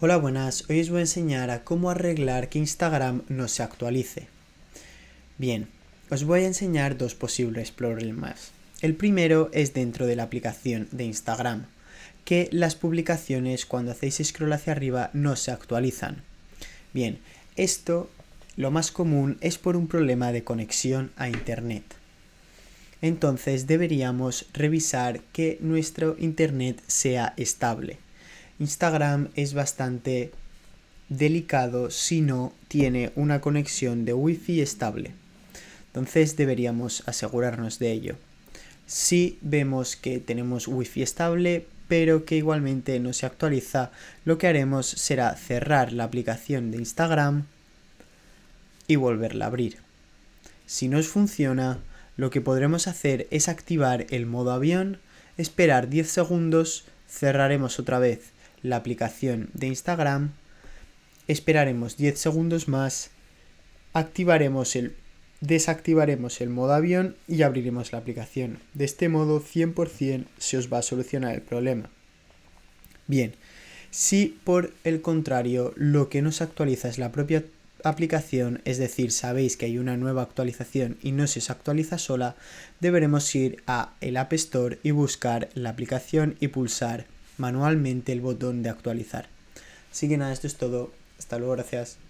Hola buenas, hoy os voy a enseñar a cómo arreglar que Instagram no se actualice. Bien, os voy a enseñar dos posibles problemas. El primero es dentro de la aplicación de Instagram, que las publicaciones cuando hacéis scroll hacia arriba no se actualizan. Bien, esto lo más común es por un problema de conexión a Internet. Entonces deberíamos revisar que nuestro Internet sea estable. Instagram es bastante delicado si no tiene una conexión de Wi-Fi estable. Entonces deberíamos asegurarnos de ello. Si vemos que tenemos Wi-Fi estable, pero que igualmente no se actualiza, lo que haremos será cerrar la aplicación de Instagram y volverla a abrir. Si nos funciona, lo que podremos hacer es activar el modo avión, esperar 10 segundos, cerraremos otra vez la aplicación de Instagram, esperaremos 10 segundos más, activaremos el, desactivaremos el modo avión y abriremos la aplicación. De este modo 100% se os va a solucionar el problema. Bien, si por el contrario lo que nos actualiza es la propia aplicación, es decir, sabéis que hay una nueva actualización y no se os actualiza sola, deberemos ir a el App Store y buscar la aplicación y pulsar manualmente el botón de actualizar. Así que nada, esto es todo. Hasta luego, gracias.